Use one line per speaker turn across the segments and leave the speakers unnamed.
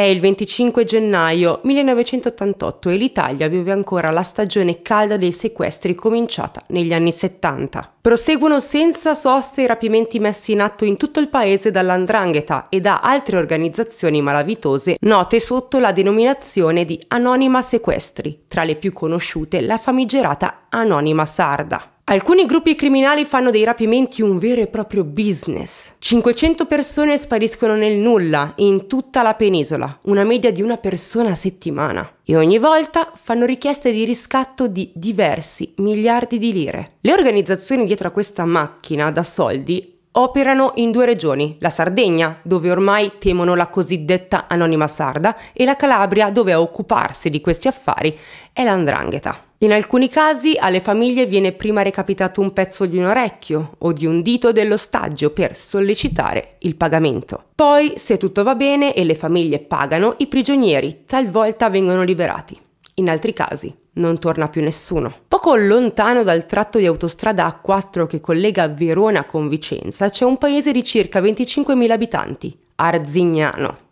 È il 25 gennaio 1988 e l'Italia vive ancora la stagione calda dei sequestri cominciata negli anni 70. Proseguono senza sosta i rapimenti messi in atto in tutto il paese dall'Andrangheta e da altre organizzazioni malavitose note sotto la denominazione di Anonima Sequestri, tra le più conosciute la famigerata Anonima Sarda. Alcuni gruppi criminali fanno dei rapimenti un vero e proprio business. 500 persone spariscono nel nulla in tutta la penisola, una media di una persona a settimana. E ogni volta fanno richieste di riscatto di diversi miliardi di lire. Le organizzazioni dietro a questa macchina da soldi Operano in due regioni, la Sardegna, dove ormai temono la cosiddetta anonima sarda, e la Calabria, dove a occuparsi di questi affari è l'andrangheta. In alcuni casi alle famiglie viene prima recapitato un pezzo di un orecchio o di un dito dell'ostaggio per sollecitare il pagamento. Poi, se tutto va bene e le famiglie pagano, i prigionieri talvolta vengono liberati. In altri casi non torna più nessuno. Poco lontano dal tratto di autostrada A4 che collega Verona con Vicenza c'è un paese di circa 25.000 abitanti, Arzignano.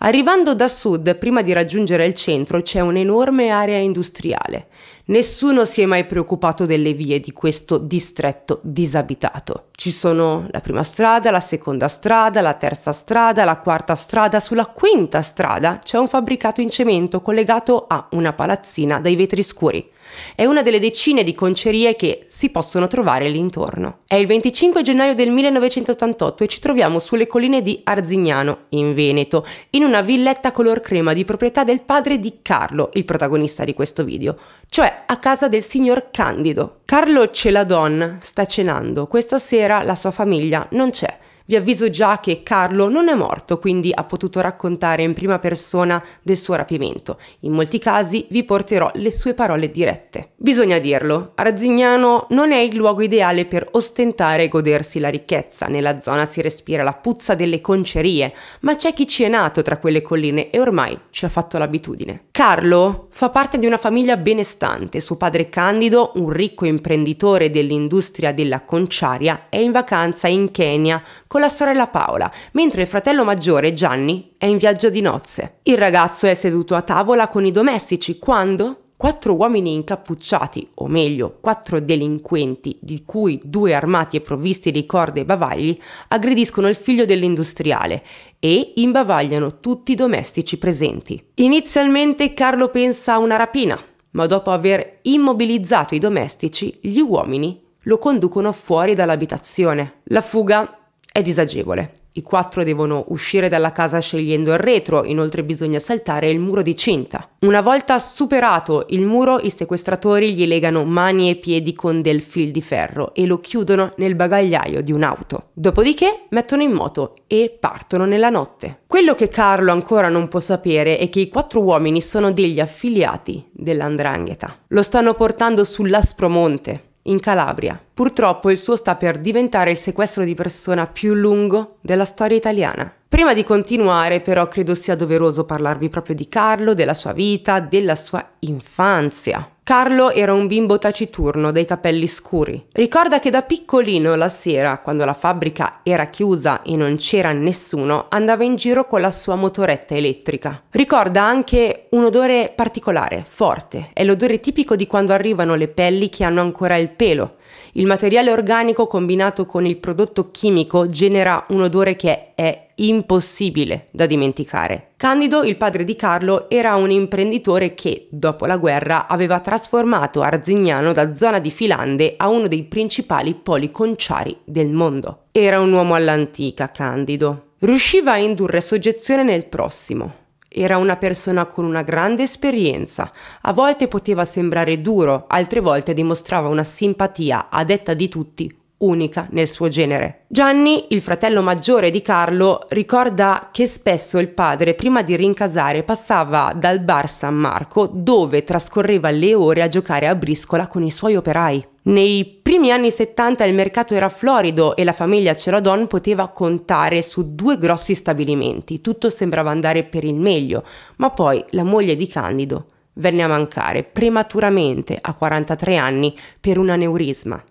Arrivando da sud, prima di raggiungere il centro, c'è un'enorme area industriale. Nessuno si è mai preoccupato delle vie di questo distretto disabitato. Ci sono la prima strada, la seconda strada, la terza strada, la quarta strada. Sulla quinta strada c'è un fabbricato in cemento collegato a una palazzina dai vetri scuri. È una delle decine di concerie che si possono trovare l'intorno. È il 25 gennaio del 1988 e ci troviamo sulle colline di Arzignano, in Veneto, in una villetta color crema di proprietà del padre di Carlo, il protagonista di questo video, cioè a casa del signor Candido. Carlo Celadon sta cenando. Questa sera la sua famiglia non c'è. Vi avviso già che Carlo non è morto, quindi ha potuto raccontare in prima persona del suo rapimento. In molti casi vi porterò le sue parole dirette. Bisogna dirlo, Arzignano non è il luogo ideale per ostentare e godersi la ricchezza. Nella zona si respira la puzza delle concerie, ma c'è chi ci è nato tra quelle colline e ormai ci ha fatto l'abitudine. Carlo Fa parte di una famiglia benestante. Suo padre Candido, un ricco imprenditore dell'industria della conciaria, è in vacanza in Kenya con la sorella Paola, mentre il fratello maggiore Gianni è in viaggio di nozze. Il ragazzo è seduto a tavola con i domestici quando quattro uomini incappucciati, o meglio, quattro delinquenti, di cui due armati e provvisti di corde e bavagli, aggrediscono il figlio dell'industriale e imbavagliano tutti i domestici presenti. Inizialmente Carlo pensa a una rapina, ma dopo aver immobilizzato i domestici, gli uomini lo conducono fuori dall'abitazione. La fuga è disagevole. I quattro devono uscire dalla casa scegliendo il retro, inoltre bisogna saltare il muro di cinta. Una volta superato il muro, i sequestratori gli legano mani e piedi con del fil di ferro e lo chiudono nel bagagliaio di un'auto. Dopodiché mettono in moto e partono nella notte. Quello che Carlo ancora non può sapere è che i quattro uomini sono degli affiliati dell'andrangheta. Lo stanno portando sull'aspromonte in Calabria. Purtroppo il suo sta per diventare il sequestro di persona più lungo della storia italiana. Prima di continuare però credo sia doveroso parlarvi proprio di Carlo, della sua vita, della sua infanzia. Carlo era un bimbo taciturno dai capelli scuri. Ricorda che da piccolino la sera, quando la fabbrica era chiusa e non c'era nessuno, andava in giro con la sua motoretta elettrica. Ricorda anche un odore particolare, forte. È l'odore tipico di quando arrivano le pelli che hanno ancora il pelo. Il materiale organico combinato con il prodotto chimico genera un odore che è impossibile da dimenticare. Candido, il padre di Carlo, era un imprenditore che, dopo la guerra, aveva trasformato Arzignano da zona di Filande a uno dei principali poli conciari del mondo. Era un uomo all'antica, Candido. Riusciva a indurre soggezione nel prossimo, era una persona con una grande esperienza. A volte poteva sembrare duro, altre volte dimostrava una simpatia, a detta di tutti, unica nel suo genere. Gianni, il fratello maggiore di Carlo, ricorda che spesso il padre, prima di rincasare, passava dal bar San Marco, dove trascorreva le ore a giocare a briscola con i suoi operai. Nei primi anni 70 il mercato era florido e la famiglia Cerodon poteva contare su due grossi stabilimenti. Tutto sembrava andare per il meglio, ma poi la moglie di Candido venne a mancare prematuramente a 43 anni per un aneurisma.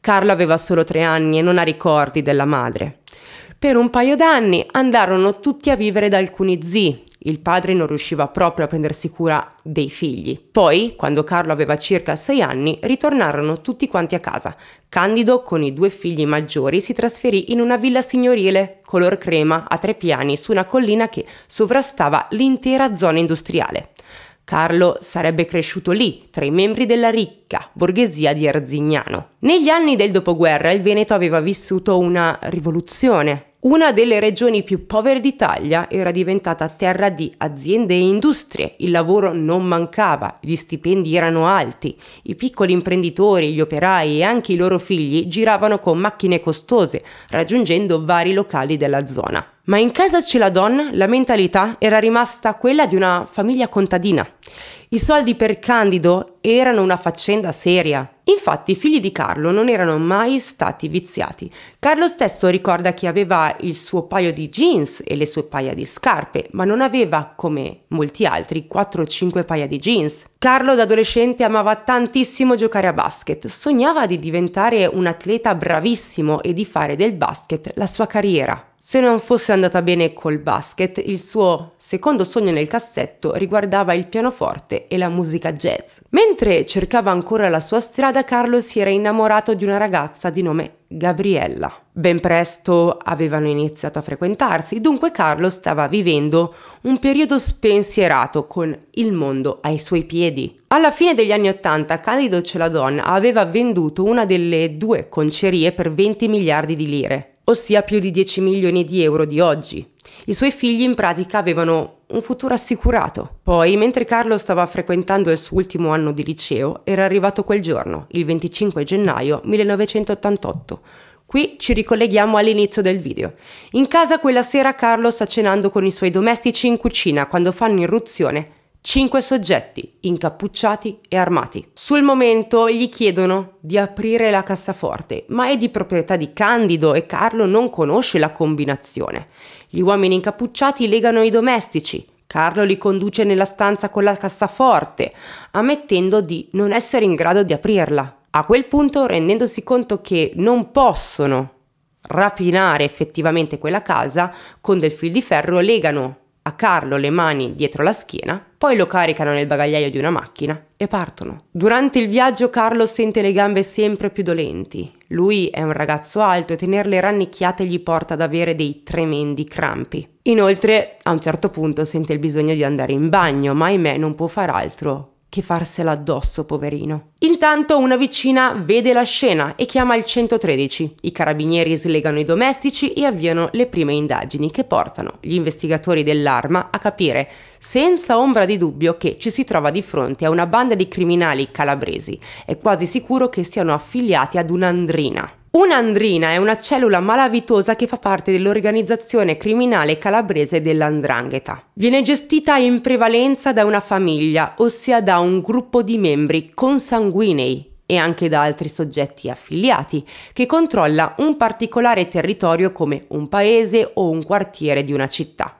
Carlo aveva solo tre anni e non ha ricordi della madre. Per un paio d'anni andarono tutti a vivere da alcuni zii. Il padre non riusciva proprio a prendersi cura dei figli. Poi, quando Carlo aveva circa sei anni, ritornarono tutti quanti a casa. Candido, con i due figli maggiori, si trasferì in una villa signorile, color crema, a tre piani, su una collina che sovrastava l'intera zona industriale. Carlo sarebbe cresciuto lì, tra i membri della ricca borghesia di Arzignano. Negli anni del dopoguerra il Veneto aveva vissuto una rivoluzione. Una delle regioni più povere d'Italia era diventata terra di aziende e industrie, il lavoro non mancava, gli stipendi erano alti, i piccoli imprenditori, gli operai e anche i loro figli giravano con macchine costose, raggiungendo vari locali della zona. Ma in casa Celadon la mentalità era rimasta quella di una famiglia contadina i soldi per Candido erano una faccenda seria. Infatti i figli di Carlo non erano mai stati viziati. Carlo stesso ricorda che aveva il suo paio di jeans e le sue paia di scarpe, ma non aveva, come molti altri, 4 o 5 paia di jeans. Carlo da adolescente amava tantissimo giocare a basket, sognava di diventare un atleta bravissimo e di fare del basket la sua carriera. Se non fosse andata bene col basket, il suo secondo sogno nel cassetto riguardava il pianoforte e la musica jazz. Mentre cercava ancora la sua strada, Carlo si era innamorato di una ragazza di nome Gabriella. Ben presto avevano iniziato a frequentarsi, dunque Carlo stava vivendo un periodo spensierato con il mondo ai suoi piedi. Alla fine degli anni Ottanta Candido Celadon aveva venduto una delle due concerie per 20 miliardi di lire, ossia più di 10 milioni di euro di oggi. I suoi figli in pratica avevano un futuro assicurato. Poi, mentre Carlo stava frequentando il suo ultimo anno di liceo, era arrivato quel giorno, il 25 gennaio 1988. Qui ci ricolleghiamo all'inizio del video. In casa quella sera Carlo sta cenando con i suoi domestici in cucina quando fanno irruzione Cinque soggetti, incappucciati e armati. Sul momento gli chiedono di aprire la cassaforte, ma è di proprietà di Candido e Carlo non conosce la combinazione. Gli uomini incappucciati legano i domestici. Carlo li conduce nella stanza con la cassaforte, ammettendo di non essere in grado di aprirla. A quel punto, rendendosi conto che non possono rapinare effettivamente quella casa, con del fil di ferro legano a Carlo le mani dietro la schiena, poi lo caricano nel bagagliaio di una macchina e partono. Durante il viaggio Carlo sente le gambe sempre più dolenti. Lui è un ragazzo alto e tenerle rannicchiate gli porta ad avere dei tremendi crampi. Inoltre, a un certo punto sente il bisogno di andare in bagno, ma ahimè non può far altro che farsela addosso, poverino. Intanto una vicina vede la scena e chiama il 113. I carabinieri slegano i domestici e avviano le prime indagini che portano gli investigatori dell'arma a capire, senza ombra di dubbio, che ci si trova di fronte a una banda di criminali calabresi. È quasi sicuro che siano affiliati ad un'andrina. Un'andrina è una cellula malavitosa che fa parte dell'organizzazione criminale calabrese dell'Andrangheta. Viene gestita in prevalenza da una famiglia, ossia da un gruppo di membri consanguinei e anche da altri soggetti affiliati, che controlla un particolare territorio come un paese o un quartiere di una città.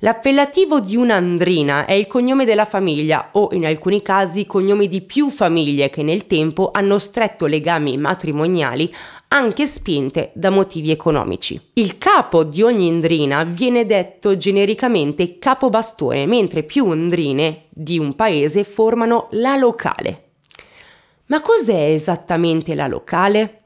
L'appellativo di un'andrina è il cognome della famiglia o in alcuni casi i cognomi di più famiglie che nel tempo hanno stretto legami matrimoniali anche spinte da motivi economici. Il capo di ogni indrina viene detto genericamente capobastone, mentre più andrine di un paese formano la locale. Ma cos'è esattamente la locale?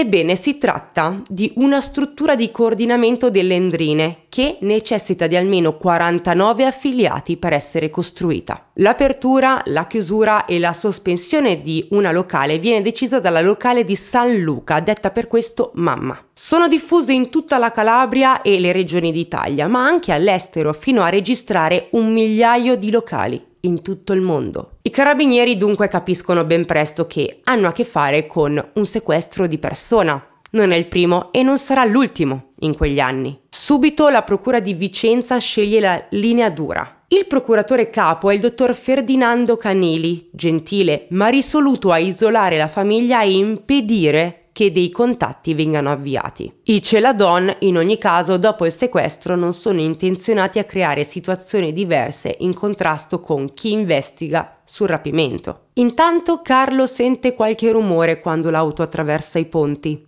Ebbene, si tratta di una struttura di coordinamento delle endrine che necessita di almeno 49 affiliati per essere costruita. L'apertura, la chiusura e la sospensione di una locale viene decisa dalla locale di San Luca, detta per questo Mamma. Sono diffuse in tutta la Calabria e le regioni d'Italia, ma anche all'estero, fino a registrare un migliaio di locali in tutto il mondo. I carabinieri dunque capiscono ben presto che hanno a che fare con un sequestro di persona. Non è il primo e non sarà l'ultimo in quegli anni. Subito la Procura di Vicenza sceglie la linea dura, il procuratore capo è il dottor Ferdinando Canili, gentile ma risoluto a isolare la famiglia e impedire che dei contatti vengano avviati. I Celadon, in ogni caso, dopo il sequestro non sono intenzionati a creare situazioni diverse in contrasto con chi investiga sul rapimento. Intanto Carlo sente qualche rumore quando l'auto attraversa i ponti.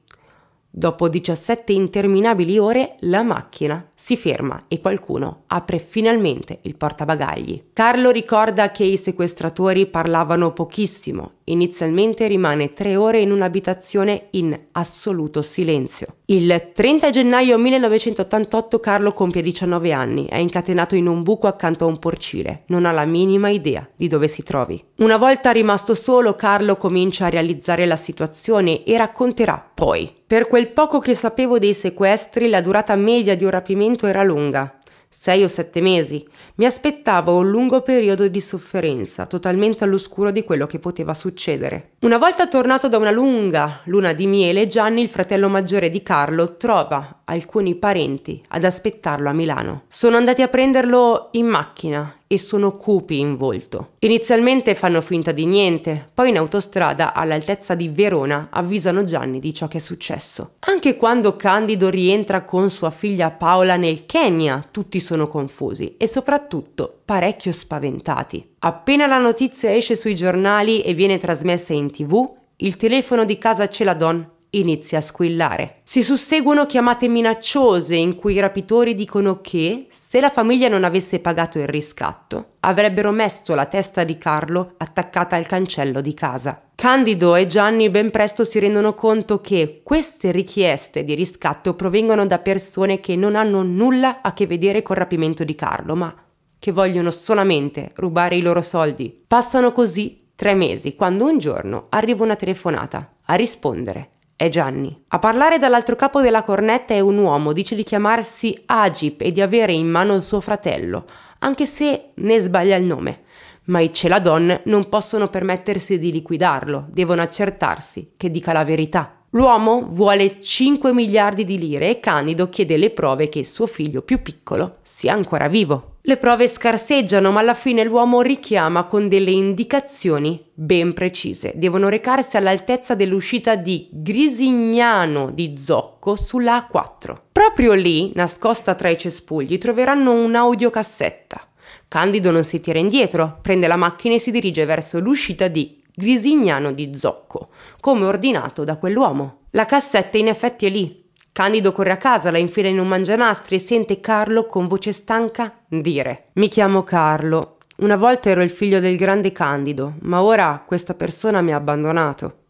Dopo 17 interminabili ore la macchina si ferma e qualcuno apre finalmente il portabagagli. Carlo ricorda che i sequestratori parlavano pochissimo. Inizialmente rimane tre ore in un'abitazione in assoluto silenzio. Il 30 gennaio 1988 Carlo compie 19 anni, è incatenato in un buco accanto a un porcile, non ha la minima idea di dove si trovi. Una volta rimasto solo, Carlo comincia a realizzare la situazione e racconterà poi per quel poco che sapevo dei sequestri, la durata media di un rapimento era lunga, 6 o 7 mesi. Mi aspettavo un lungo periodo di sofferenza, totalmente all'oscuro di quello che poteva succedere. Una volta tornato da una lunga luna di miele, Gianni, il fratello maggiore di Carlo, trova alcuni parenti ad aspettarlo a Milano. Sono andati a prenderlo in macchina e sono cupi in volto. Inizialmente fanno finta di niente, poi in autostrada all'altezza di Verona avvisano Gianni di ciò che è successo. Anche quando Candido rientra con sua figlia Paola nel Kenya, tutti sono confusi e soprattutto parecchio spaventati. Appena la notizia esce sui giornali e viene trasmessa in tv, il telefono di casa Celadon inizia a squillare. Si susseguono chiamate minacciose in cui i rapitori dicono che, se la famiglia non avesse pagato il riscatto, avrebbero messo la testa di Carlo attaccata al cancello di casa. Candido e Gianni ben presto si rendono conto che queste richieste di riscatto provengono da persone che non hanno nulla a che vedere col rapimento di Carlo, ma che vogliono solamente rubare i loro soldi. Passano così tre mesi, quando un giorno arriva una telefonata a rispondere è Gianni. A parlare dall'altro capo della cornetta è un uomo, dice di chiamarsi Agip e di avere in mano il suo fratello, anche se ne sbaglia il nome. Ma i Celadon non possono permettersi di liquidarlo, devono accertarsi che dica la verità. L'uomo vuole 5 miliardi di lire e Candido chiede le prove che suo figlio più piccolo sia ancora vivo. Le prove scarseggiano, ma alla fine l'uomo richiama con delle indicazioni ben precise. Devono recarsi all'altezza dell'uscita di Grisignano di Zocco sulla A4. Proprio lì, nascosta tra i cespugli, troveranno un'audiocassetta. Candido non si tira indietro, prende la macchina e si dirige verso l'uscita di Grisignano di Zocco, come ordinato da quell'uomo. La cassetta in effetti è lì, Candido corre a casa, la infila in un mangianastri e sente Carlo con voce stanca dire Mi chiamo Carlo, una volta ero il figlio del grande Candido, ma ora questa persona mi ha abbandonato.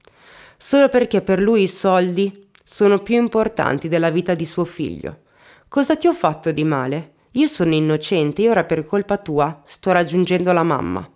Solo perché per lui i soldi sono più importanti della vita di suo figlio. Cosa ti ho fatto di male? Io sono innocente e ora per colpa tua sto raggiungendo la mamma.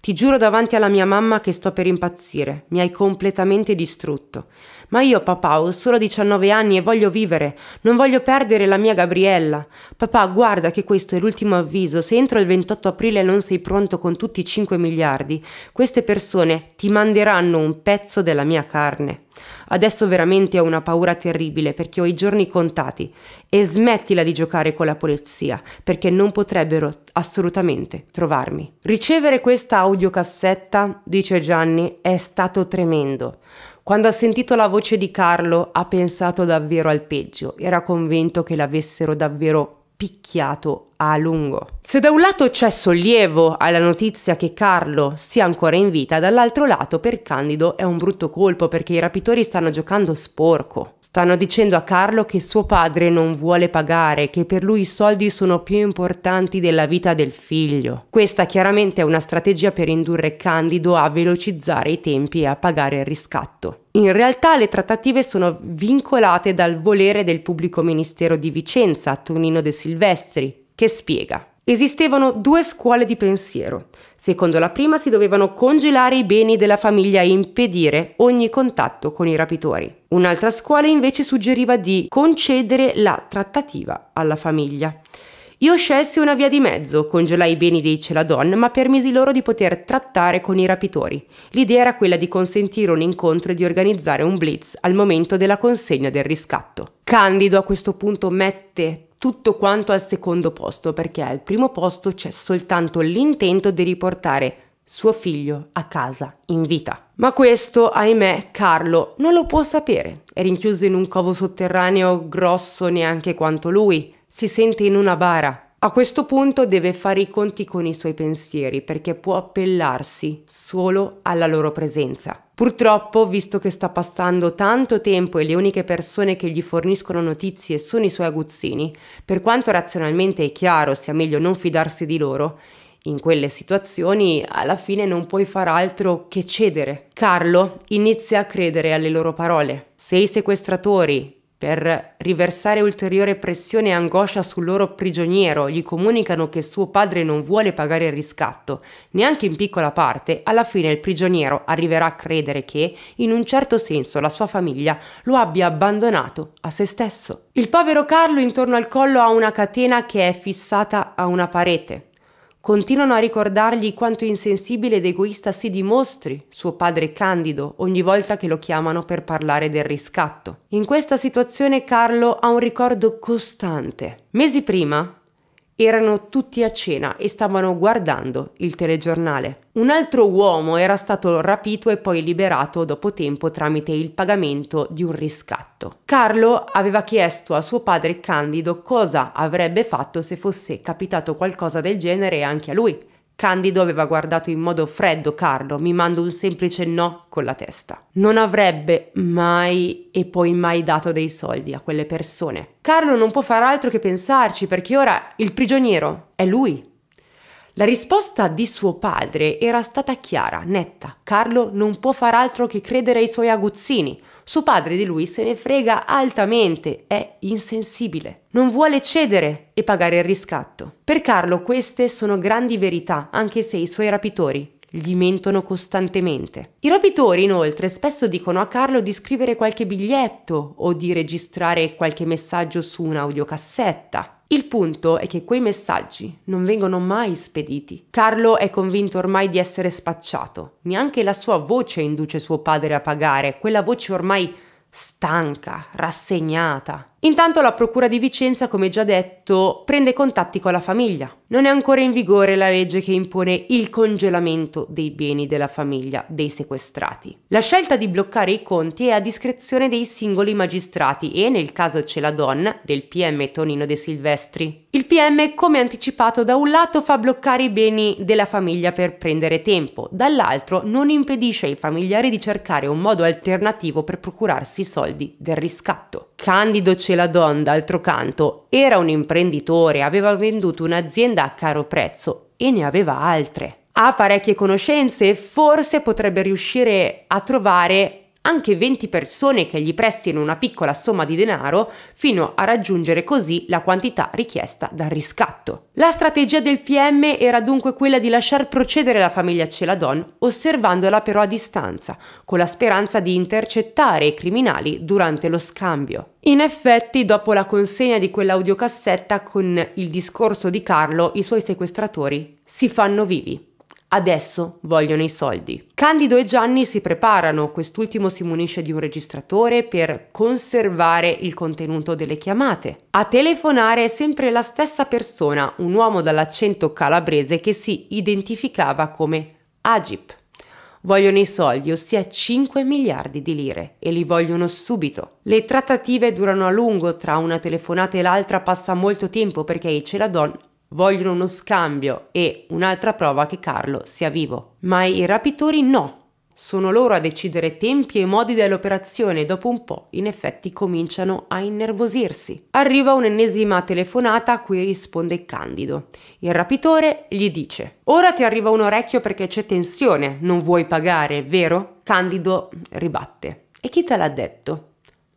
Ti giuro davanti alla mia mamma che sto per impazzire, mi hai completamente distrutto. Ma io, papà, ho solo 19 anni e voglio vivere. Non voglio perdere la mia Gabriella. Papà, guarda che questo è l'ultimo avviso. Se entro il 28 aprile non sei pronto con tutti i 5 miliardi, queste persone ti manderanno un pezzo della mia carne. Adesso veramente ho una paura terribile perché ho i giorni contati. E smettila di giocare con la polizia, perché non potrebbero assolutamente trovarmi. Ricevere questa audiocassetta, dice Gianni, è stato tremendo. Quando ha sentito la voce di Carlo ha pensato davvero al peggio, era convinto che l'avessero davvero picchiato a lungo. Se da un lato c'è sollievo alla notizia che Carlo sia ancora in vita, dall'altro lato per Candido è un brutto colpo perché i rapitori stanno giocando sporco. Stanno dicendo a Carlo che suo padre non vuole pagare, che per lui i soldi sono più importanti della vita del figlio. Questa chiaramente è una strategia per indurre Candido a velocizzare i tempi e a pagare il riscatto. In realtà le trattative sono vincolate dal volere del pubblico ministero di Vicenza, Tonino De Silvestri, che spiega Esistevano due scuole di pensiero. Secondo la prima si dovevano congelare i beni della famiglia e impedire ogni contatto con i rapitori. Un'altra scuola invece suggeriva di concedere la trattativa alla famiglia. Io scelsi una via di mezzo, congelai i beni dei Celadon, ma permisi loro di poter trattare con i rapitori. L'idea era quella di consentire un incontro e di organizzare un blitz al momento della consegna del riscatto. Candido a questo punto mette tutto quanto al secondo posto, perché al primo posto c'è soltanto l'intento di riportare suo figlio a casa in vita. Ma questo, ahimè, Carlo non lo può sapere. È rinchiuso in un covo sotterraneo grosso neanche quanto lui si sente in una bara. A questo punto deve fare i conti con i suoi pensieri perché può appellarsi solo alla loro presenza. Purtroppo, visto che sta passando tanto tempo e le uniche persone che gli forniscono notizie sono i suoi aguzzini, per quanto razionalmente è chiaro sia meglio non fidarsi di loro, in quelle situazioni alla fine non puoi far altro che cedere. Carlo inizia a credere alle loro parole. Se i sequestratori per riversare ulteriore pressione e angoscia sul loro prigioniero, gli comunicano che suo padre non vuole pagare il riscatto, neanche in piccola parte, alla fine il prigioniero arriverà a credere che, in un certo senso, la sua famiglia lo abbia abbandonato a se stesso. Il povero Carlo intorno al collo ha una catena che è fissata a una parete continuano a ricordargli quanto insensibile ed egoista si dimostri suo padre Candido ogni volta che lo chiamano per parlare del riscatto. In questa situazione Carlo ha un ricordo costante. Mesi prima, erano tutti a cena e stavano guardando il telegiornale. Un altro uomo era stato rapito e poi liberato dopo tempo tramite il pagamento di un riscatto. Carlo aveva chiesto a suo padre Candido cosa avrebbe fatto se fosse capitato qualcosa del genere anche a lui. Candido aveva guardato in modo freddo Carlo, mimando un semplice no con la testa. Non avrebbe mai e poi mai dato dei soldi a quelle persone. Carlo non può far altro che pensarci perché ora il prigioniero è lui. La risposta di suo padre era stata chiara, netta. Carlo non può far altro che credere ai suoi aguzzini. Suo padre di lui se ne frega altamente, è insensibile. Non vuole cedere e pagare il riscatto. Per Carlo queste sono grandi verità, anche se i suoi rapitori gli mentono costantemente. I rapitori inoltre spesso dicono a Carlo di scrivere qualche biglietto o di registrare qualche messaggio su un'audiocassetta. Il punto è che quei messaggi non vengono mai spediti. Carlo è convinto ormai di essere spacciato. Neanche la sua voce induce suo padre a pagare, quella voce ormai stanca, rassegnata, Intanto la Procura di Vicenza, come già detto, prende contatti con la famiglia. Non è ancora in vigore la legge che impone il congelamento dei beni della famiglia dei sequestrati. La scelta di bloccare i conti è a discrezione dei singoli magistrati e, nel caso c'è la donna, del PM Tonino De Silvestri. Il PM, come anticipato, da un lato fa bloccare i beni della famiglia per prendere tempo, dall'altro non impedisce ai familiari di cercare un modo alternativo per procurarsi i soldi del riscatto. Candido Celadon, d'altro canto, era un imprenditore, aveva venduto un'azienda a caro prezzo e ne aveva altre. Ha parecchie conoscenze e forse potrebbe riuscire a trovare anche 20 persone che gli prestino una piccola somma di denaro fino a raggiungere così la quantità richiesta dal riscatto. La strategia del PM era dunque quella di lasciar procedere la famiglia Celadon, osservandola però a distanza, con la speranza di intercettare i criminali durante lo scambio. In effetti, dopo la consegna di quell'audiocassetta con il discorso di Carlo, i suoi sequestratori si fanno vivi. Adesso vogliono i soldi. Candido e Gianni si preparano, quest'ultimo si munisce di un registratore per conservare il contenuto delle chiamate. A telefonare è sempre la stessa persona, un uomo dall'accento calabrese che si identificava come Agip. Vogliono i soldi, ossia 5 miliardi di lire, e li vogliono subito. Le trattative durano a lungo, tra una telefonata e l'altra passa molto tempo perché i Celadon vogliono uno scambio e un'altra prova che Carlo sia vivo. Ma i rapitori no. Sono loro a decidere tempi e modi dell'operazione e dopo un po' in effetti cominciano a innervosirsi. Arriva un'ennesima telefonata a cui risponde Candido. Il rapitore gli dice Ora ti arriva un orecchio perché c'è tensione, non vuoi pagare, vero? Candido ribatte. E chi te l'ha detto?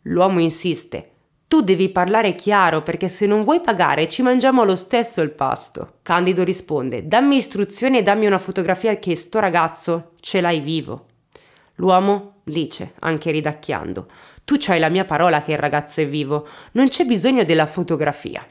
L'uomo insiste tu devi parlare chiaro perché se non vuoi pagare ci mangiamo lo stesso il pasto. Candido risponde, dammi istruzioni e dammi una fotografia che sto ragazzo ce l'hai vivo. L'uomo dice, anche ridacchiando, tu c'hai la mia parola che il ragazzo è vivo, non c'è bisogno della fotografia.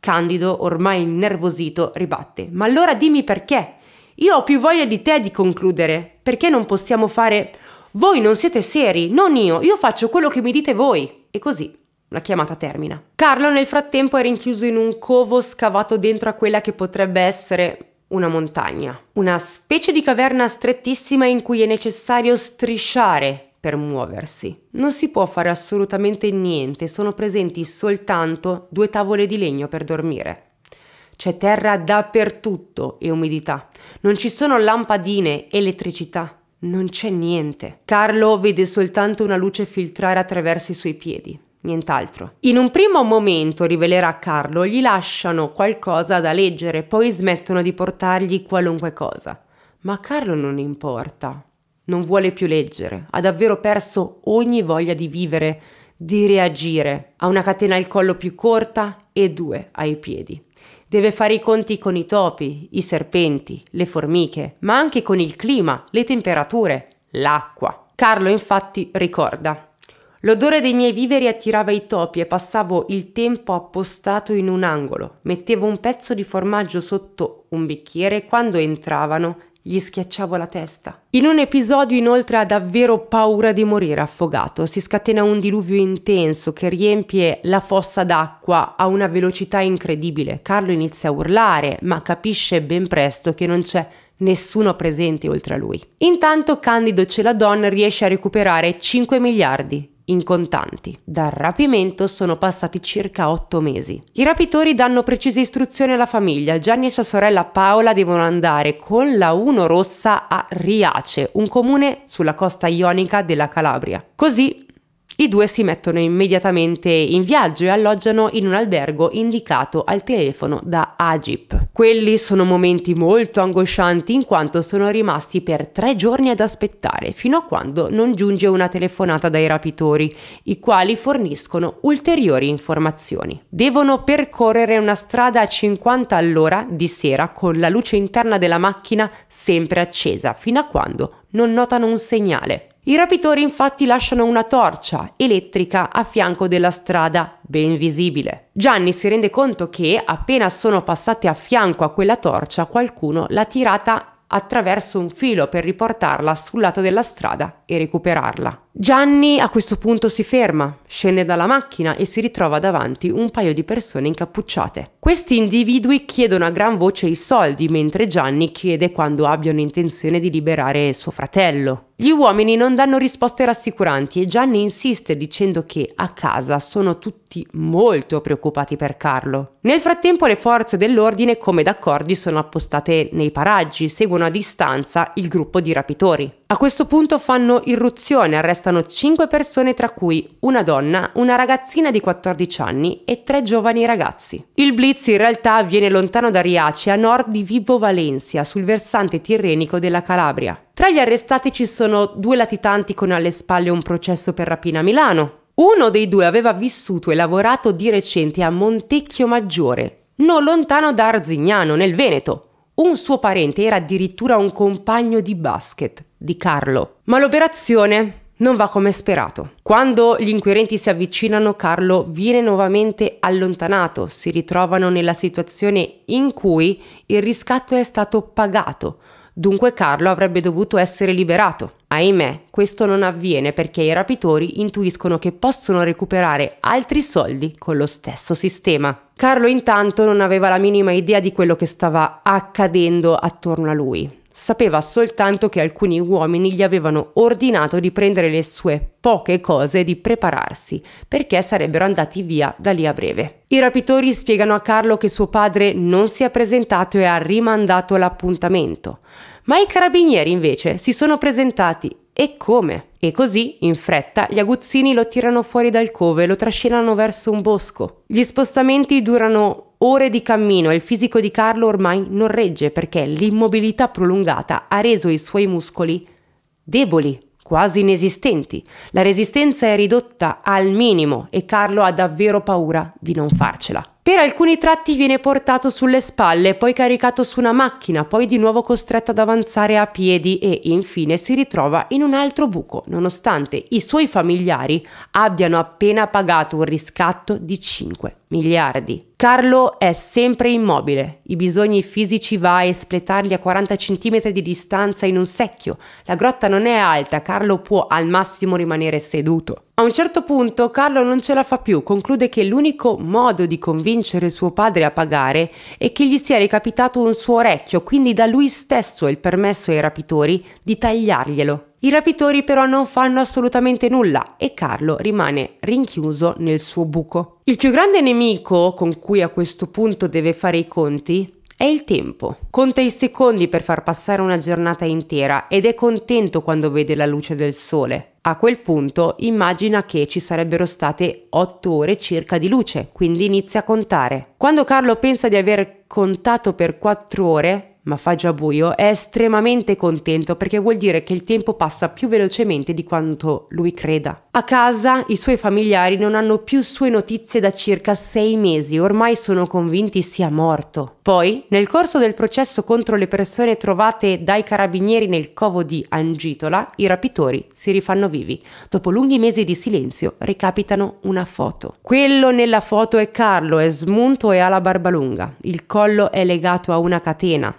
Candido, ormai innervosito, ribatte, ma allora dimmi perché. Io ho più voglia di te di concludere, perché non possiamo fare... Voi non siete seri, non io, io faccio quello che mi dite voi. E così la chiamata termina. Carlo nel frattempo è rinchiuso in un covo scavato dentro a quella che potrebbe essere una montagna, una specie di caverna strettissima in cui è necessario strisciare per muoversi. Non si può fare assolutamente niente, sono presenti soltanto due tavole di legno per dormire. C'è terra dappertutto e umidità. Non ci sono lampadine, elettricità. Non c'è niente. Carlo vede soltanto una luce filtrare attraverso i suoi piedi nient'altro. In un primo momento, rivelerà a Carlo, gli lasciano qualcosa da leggere, poi smettono di portargli qualunque cosa. Ma a Carlo non importa, non vuole più leggere, ha davvero perso ogni voglia di vivere, di reagire. Ha una catena al collo più corta e due ai piedi. Deve fare i conti con i topi, i serpenti, le formiche, ma anche con il clima, le temperature, l'acqua. Carlo infatti ricorda L'odore dei miei viveri attirava i topi e passavo il tempo appostato in un angolo. Mettevo un pezzo di formaggio sotto un bicchiere e quando entravano gli schiacciavo la testa. In un episodio inoltre ha davvero paura di morire affogato, si scatena un diluvio intenso che riempie la fossa d'acqua a una velocità incredibile. Carlo inizia a urlare, ma capisce ben presto che non c'è nessuno presente oltre a lui. Intanto Candido Celadon riesce a recuperare 5 miliardi in contanti. Dal rapimento sono passati circa otto mesi. I rapitori danno precise istruzioni alla famiglia. Gianni e sua sorella Paola devono andare con la 1 rossa a Riace, un comune sulla costa ionica della Calabria. Così i due si mettono immediatamente in viaggio e alloggiano in un albergo indicato al telefono da Agip. Quelli sono momenti molto angoscianti in quanto sono rimasti per tre giorni ad aspettare fino a quando non giunge una telefonata dai rapitori, i quali forniscono ulteriori informazioni. Devono percorrere una strada a 50 all'ora di sera con la luce interna della macchina sempre accesa fino a quando non notano un segnale. I rapitori infatti lasciano una torcia elettrica a fianco della strada, ben visibile. Gianni si rende conto che appena sono passate a fianco a quella torcia qualcuno l'ha tirata attraverso un filo per riportarla sul lato della strada e recuperarla. Gianni a questo punto si ferma, scende dalla macchina e si ritrova davanti un paio di persone incappucciate. Questi individui chiedono a gran voce i soldi, mentre Gianni chiede quando abbiano intenzione di liberare suo fratello. Gli uomini non danno risposte rassicuranti e Gianni insiste dicendo che a casa sono tutti molto preoccupati per Carlo. Nel frattempo le forze dell'ordine, come d'accordi, sono appostate nei paraggi, seguono a distanza il gruppo di rapitori. A questo punto fanno irruzione, arrestano 5 persone tra cui una donna, una ragazzina di 14 anni e tre giovani ragazzi. Il blitz in realtà avviene lontano da Riace, a nord di Vibo Valencia, sul versante tirrenico della Calabria. Tra gli arrestati ci sono due latitanti con alle spalle un processo per rapina a Milano. Uno dei due aveva vissuto e lavorato di recente a Montecchio Maggiore, non lontano da Arzignano, nel Veneto, un suo parente era addirittura un compagno di basket di Carlo. Ma l'operazione non va come sperato. Quando gli inquirenti si avvicinano, Carlo viene nuovamente allontanato, si ritrovano nella situazione in cui il riscatto è stato pagato, dunque Carlo avrebbe dovuto essere liberato. Ahimè, questo non avviene perché i rapitori intuiscono che possono recuperare altri soldi con lo stesso sistema. Carlo intanto non aveva la minima idea di quello che stava accadendo attorno a lui. Sapeva soltanto che alcuni uomini gli avevano ordinato di prendere le sue poche cose e di prepararsi, perché sarebbero andati via da lì a breve. I rapitori spiegano a Carlo che suo padre non si è presentato e ha rimandato l'appuntamento. Ma i carabinieri invece si sono presentati e come? E così, in fretta, gli aguzzini lo tirano fuori dal cove e lo trascinano verso un bosco. Gli spostamenti durano ore di cammino e il fisico di Carlo ormai non regge perché l'immobilità prolungata ha reso i suoi muscoli deboli, quasi inesistenti. La resistenza è ridotta al minimo e Carlo ha davvero paura di non farcela. Per alcuni tratti viene portato sulle spalle, poi caricato su una macchina, poi di nuovo costretto ad avanzare a piedi e infine si ritrova in un altro buco, nonostante i suoi familiari abbiano appena pagato un riscatto di 5 miliardi. Carlo è sempre immobile, i bisogni fisici va a espletarli a 40 cm di distanza in un secchio, la grotta non è alta, Carlo può al massimo rimanere seduto. A un certo punto Carlo non ce la fa più, conclude che l'unico modo di convincere suo padre a pagare è che gli sia recapitato un suo orecchio, quindi da lui stesso il permesso ai rapitori di tagliarglielo. I rapitori però non fanno assolutamente nulla e Carlo rimane rinchiuso nel suo buco. Il più grande nemico con cui a questo punto deve fare i conti è il tempo. Conta i secondi per far passare una giornata intera ed è contento quando vede la luce del sole. A quel punto immagina che ci sarebbero state 8 ore circa di luce, quindi inizia a contare. Quando Carlo pensa di aver contato per 4 ore, ma fa già buio, è estremamente contento perché vuol dire che il tempo passa più velocemente di quanto lui creda. A casa i suoi familiari non hanno più sue notizie da circa sei mesi, ormai sono convinti sia morto. Poi, nel corso del processo contro le persone trovate dai carabinieri nel covo di Angitola, i rapitori si rifanno vivi. Dopo lunghi mesi di silenzio ricapitano una foto. Quello nella foto è Carlo, è smunto e ha la barba lunga. Il collo è legato a una catena.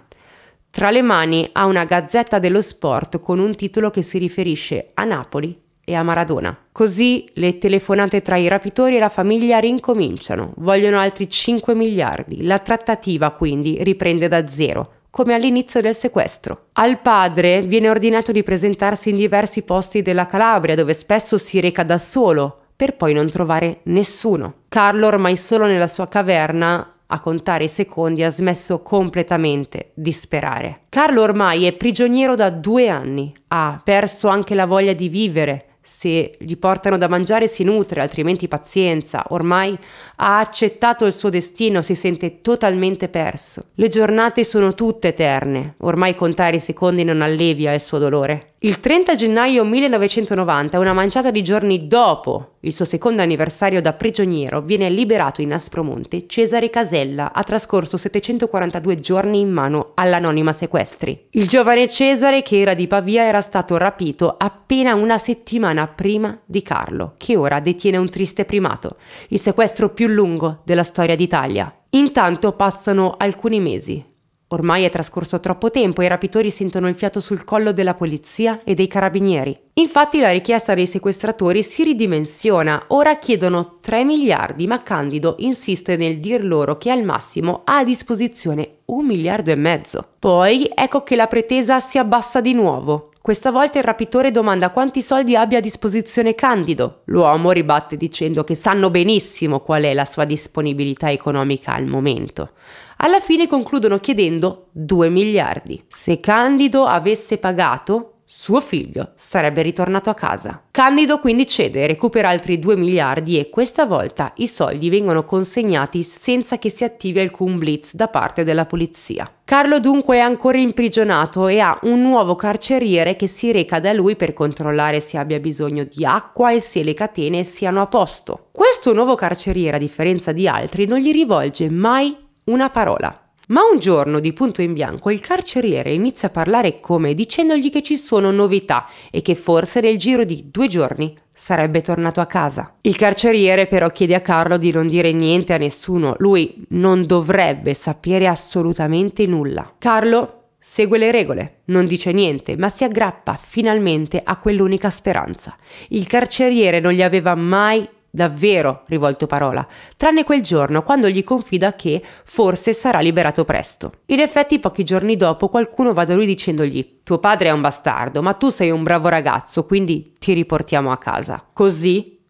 Tra le mani ha una gazzetta dello sport con un titolo che si riferisce a Napoli e a Maradona. Così le telefonate tra i rapitori e la famiglia rincominciano, vogliono altri 5 miliardi. La trattativa quindi riprende da zero, come all'inizio del sequestro. Al padre viene ordinato di presentarsi in diversi posti della Calabria, dove spesso si reca da solo, per poi non trovare nessuno. Carlo, ormai solo nella sua caverna, a contare i secondi, ha smesso completamente di sperare. Carlo ormai è prigioniero da due anni, ha perso anche la voglia di vivere, se gli portano da mangiare si nutre, altrimenti pazienza. Ormai ha accettato il suo destino, si sente totalmente perso. Le giornate sono tutte eterne, ormai contare i secondi non allevia il suo dolore. Il 30 gennaio 1990, una manciata di giorni dopo il suo secondo anniversario da prigioniero, viene liberato in Aspromonte Cesare Casella. Ha trascorso 742 giorni in mano all'anonima sequestri. Il giovane Cesare, che era di Pavia, era stato rapito appena una settimana prima di Carlo, che ora detiene un triste primato, il sequestro più lungo della storia d'Italia. Intanto passano alcuni mesi, Ormai è trascorso troppo tempo e i rapitori sentono il fiato sul collo della polizia e dei carabinieri. Infatti la richiesta dei sequestratori si ridimensiona, ora chiedono 3 miliardi, ma Candido insiste nel dir loro che al massimo ha a disposizione un miliardo e mezzo. Poi ecco che la pretesa si abbassa di nuovo. Questa volta il rapitore domanda quanti soldi abbia a disposizione Candido. L'uomo ribatte dicendo che sanno benissimo qual è la sua disponibilità economica al momento. Alla fine concludono chiedendo 2 miliardi. Se Candido avesse pagato, suo figlio sarebbe ritornato a casa. Candido quindi cede e recupera altri 2 miliardi e questa volta i soldi vengono consegnati senza che si attivi alcun blitz da parte della polizia. Carlo dunque è ancora imprigionato e ha un nuovo carceriere che si reca da lui per controllare se abbia bisogno di acqua e se le catene siano a posto. Questo nuovo carceriere, a differenza di altri, non gli rivolge mai una parola. Ma un giorno di punto in bianco il carceriere inizia a parlare come dicendogli che ci sono novità e che forse nel giro di due giorni sarebbe tornato a casa. Il carceriere però chiede a Carlo di non dire niente a nessuno, lui non dovrebbe sapere assolutamente nulla. Carlo segue le regole, non dice niente, ma si aggrappa finalmente a quell'unica speranza. Il carceriere non gli aveva mai davvero rivolto parola, tranne quel giorno quando gli confida che forse sarà liberato presto. In effetti pochi giorni dopo qualcuno va da lui dicendogli tuo padre è un bastardo, ma tu sei un bravo ragazzo, quindi ti riportiamo a casa. Così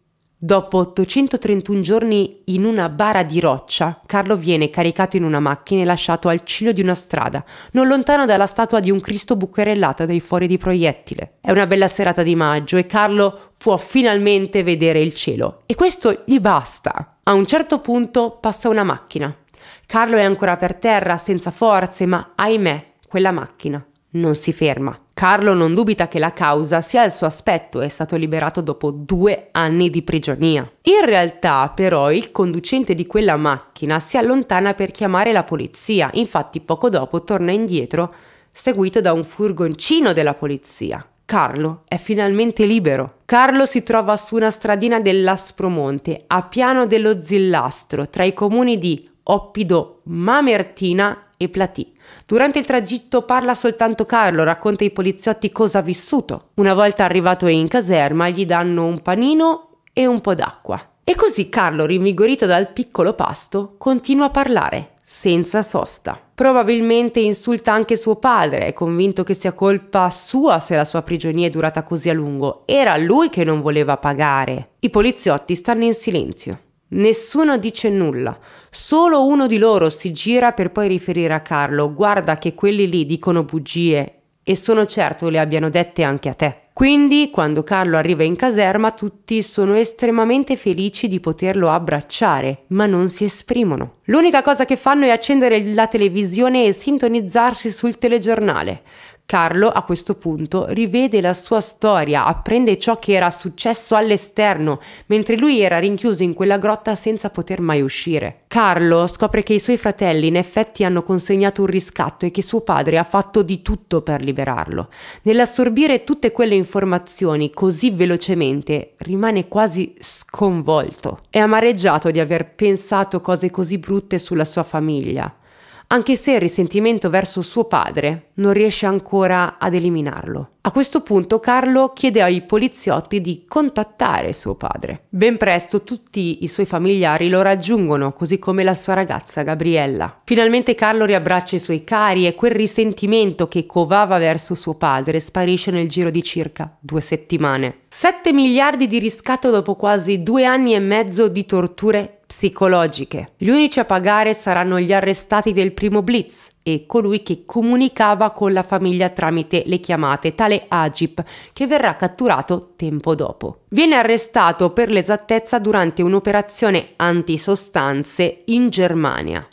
Dopo 831 giorni in una bara di roccia, Carlo viene caricato in una macchina e lasciato al ciglio di una strada, non lontano dalla statua di un Cristo bucherellata dai fuori di proiettile. È una bella serata di maggio e Carlo può finalmente vedere il cielo. E questo gli basta. A un certo punto passa una macchina. Carlo è ancora per terra, senza forze, ma ahimè, quella macchina non si ferma. Carlo non dubita che la causa sia il suo aspetto, e è stato liberato dopo due anni di prigionia. In realtà però il conducente di quella macchina si allontana per chiamare la polizia, infatti poco dopo torna indietro seguito da un furgoncino della polizia. Carlo è finalmente libero. Carlo si trova su una stradina dell'Aspromonte, a piano dello Zillastro, tra i comuni di Oppido, Mamertina e Platì. Durante il tragitto parla soltanto Carlo, racconta ai poliziotti cosa ha vissuto. Una volta arrivato in caserma gli danno un panino e un po' d'acqua. E così Carlo, rinvigorito dal piccolo pasto, continua a parlare, senza sosta. Probabilmente insulta anche suo padre, è convinto che sia colpa sua se la sua prigionia è durata così a lungo. Era lui che non voleva pagare. I poliziotti stanno in silenzio. Nessuno dice nulla. Solo uno di loro si gira per poi riferire a Carlo, guarda che quelli lì dicono bugie e sono certo le abbiano dette anche a te. Quindi, quando Carlo arriva in caserma, tutti sono estremamente felici di poterlo abbracciare, ma non si esprimono. L'unica cosa che fanno è accendere la televisione e sintonizzarsi sul telegiornale. Carlo a questo punto rivede la sua storia, apprende ciò che era successo all'esterno, mentre lui era rinchiuso in quella grotta senza poter mai uscire. Carlo scopre che i suoi fratelli in effetti hanno consegnato un riscatto e che suo padre ha fatto di tutto per liberarlo. Nell'assorbire tutte quelle informazioni così velocemente rimane quasi sconvolto. È amareggiato di aver pensato cose così brutte sulla sua famiglia anche se il risentimento verso suo padre non riesce ancora ad eliminarlo. A questo punto Carlo chiede ai poliziotti di contattare suo padre. Ben presto tutti i suoi familiari lo raggiungono, così come la sua ragazza Gabriella. Finalmente Carlo riabbraccia i suoi cari e quel risentimento che covava verso suo padre sparisce nel giro di circa due settimane. 7 miliardi di riscatto dopo quasi due anni e mezzo di torture psicologiche. Gli unici a pagare saranno gli arrestati del primo blitz e colui che comunicava con la famiglia tramite le chiamate, tale Agip, che verrà catturato tempo dopo. Viene arrestato per l'esattezza durante un'operazione antisostanze in Germania.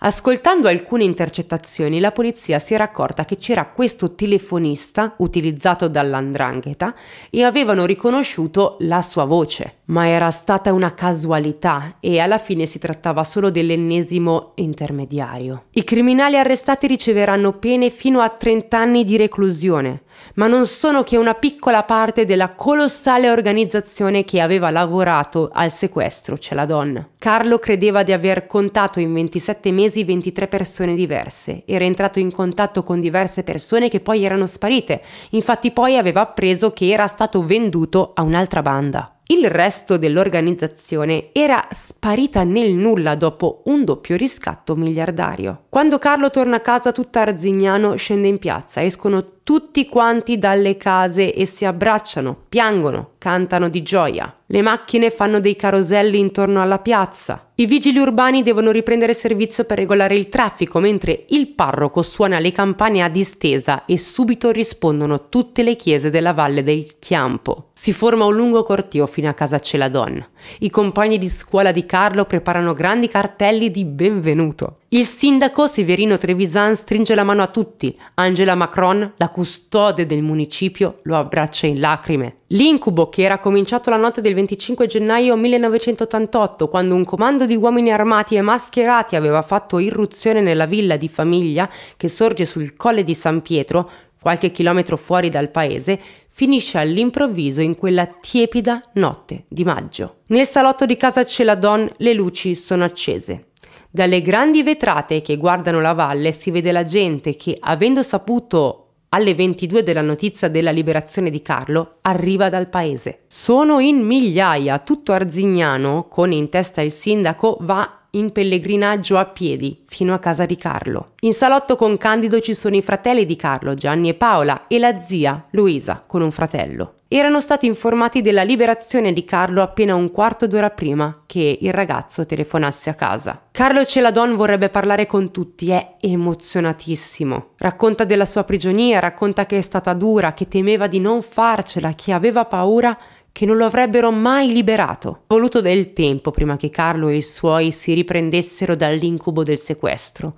Ascoltando alcune intercettazioni, la polizia si era accorta che c'era questo telefonista utilizzato dall'andrangheta e avevano riconosciuto la sua voce. Ma era stata una casualità e alla fine si trattava solo dell'ennesimo intermediario. I criminali arrestati riceveranno pene fino a 30 anni di reclusione ma non sono che una piccola parte della colossale organizzazione che aveva lavorato al sequestro c'è la donna. Carlo credeva di aver contato in 27 mesi 23 persone diverse, era entrato in contatto con diverse persone che poi erano sparite, infatti poi aveva appreso che era stato venduto a un'altra banda. Il resto dell'organizzazione era sparita nel nulla dopo un doppio riscatto miliardario. Quando Carlo torna a casa tutta Arzignano scende in piazza, escono tutti quanti dalle case e si abbracciano, piangono, cantano di gioia. Le macchine fanno dei caroselli intorno alla piazza. I vigili urbani devono riprendere servizio per regolare il traffico, mentre il parroco suona le campane a distesa e subito rispondono tutte le chiese della valle del Chiampo. Si forma un lungo corteo fino a casa Celadon. I compagni di scuola di Carlo preparano grandi cartelli di benvenuto. Il sindaco Severino Trevisan stringe la mano a tutti. Angela Macron, la custode del municipio lo abbraccia in lacrime. L'incubo che era cominciato la notte del 25 gennaio 1988, quando un comando di uomini armati e mascherati aveva fatto irruzione nella villa di famiglia che sorge sul colle di San Pietro, qualche chilometro fuori dal paese, finisce all'improvviso in quella tiepida notte di maggio. Nel salotto di casa Celadon le luci sono accese. Dalle grandi vetrate che guardano la valle si vede la gente che, avendo saputo alle 22 della notizia della liberazione di Carlo, arriva dal paese. Sono in migliaia, tutto Arzignano, con in testa il sindaco, va in pellegrinaggio a piedi fino a casa di Carlo. In salotto con Candido ci sono i fratelli di Carlo, Gianni e Paola, e la zia, Luisa, con un fratello. Erano stati informati della liberazione di Carlo appena un quarto d'ora prima che il ragazzo telefonasse a casa. Carlo Celadon vorrebbe parlare con tutti, è emozionatissimo. Racconta della sua prigionia, racconta che è stata dura, che temeva di non farcela, che aveva paura che non lo avrebbero mai liberato. Ho voluto del tempo prima che Carlo e i suoi si riprendessero dall'incubo del sequestro,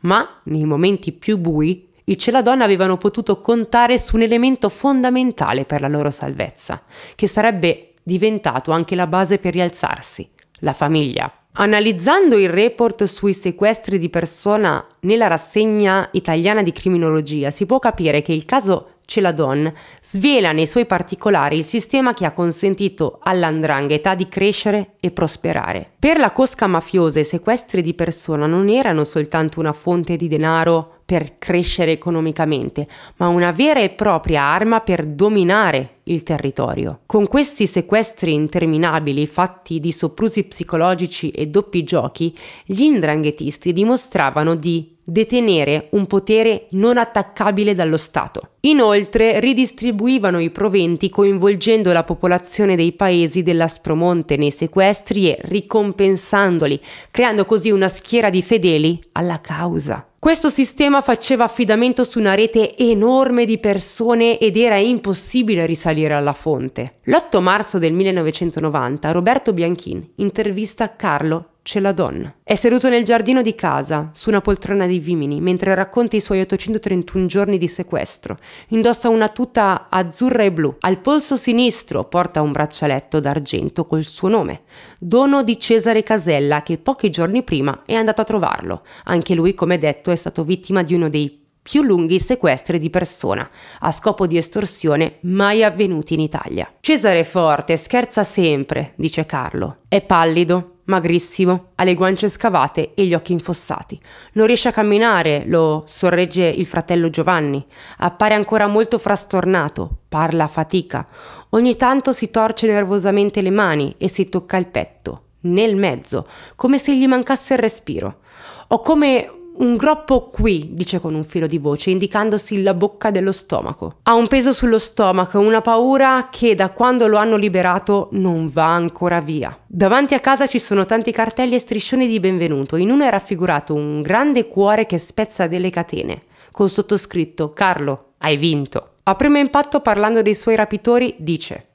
ma nei momenti più bui i Celadonna avevano potuto contare su un elemento fondamentale per la loro salvezza, che sarebbe diventato anche la base per rialzarsi, la famiglia. Analizzando il report sui sequestri di persona nella rassegna italiana di criminologia, si può capire che il caso Celadon, svela nei suoi particolari il sistema che ha consentito all'andrangheta di crescere e prosperare. Per la cosca mafiosa i sequestri di persona non erano soltanto una fonte di denaro per crescere economicamente, ma una vera e propria arma per dominare il territorio. Con questi sequestri interminabili fatti di soprusi psicologici e doppi giochi, gli indranghetisti dimostravano di detenere un potere non attaccabile dallo Stato. Inoltre ridistribuivano i proventi coinvolgendo la popolazione dei paesi dell'Aspromonte nei sequestri e ricompensandoli, creando così una schiera di fedeli alla causa. Questo sistema faceva affidamento su una rete enorme di persone ed era impossibile risalire alla fonte. L'8 marzo del 1990 Roberto Bianchin intervista Carlo c'è la donna. È seduto nel giardino di casa, su una poltrona di vimini, mentre racconta i suoi 831 giorni di sequestro. Indossa una tuta azzurra e blu. Al polso sinistro porta un braccialetto d'argento col suo nome, dono di Cesare Casella che pochi giorni prima è andato a trovarlo. Anche lui, come detto, è stato vittima di uno dei più lunghi sequestri di persona, a scopo di estorsione mai avvenuti in Italia. Cesare è Forte scherza sempre, dice Carlo. È pallido, magrissimo, ha le guance scavate e gli occhi infossati. Non riesce a camminare, lo sorregge il fratello Giovanni. Appare ancora molto frastornato, parla a fatica. Ogni tanto si torce nervosamente le mani e si tocca il petto, nel mezzo, come se gli mancasse il respiro. Ho come un groppo qui, dice con un filo di voce, indicandosi la bocca dello stomaco. Ha un peso sullo stomaco, una paura che da quando lo hanno liberato non va ancora via. Davanti a casa ci sono tanti cartelli e striscioni di benvenuto. In uno è raffigurato un grande cuore che spezza delle catene, con sottoscritto Carlo, hai vinto. A primo impatto, parlando dei suoi rapitori, dice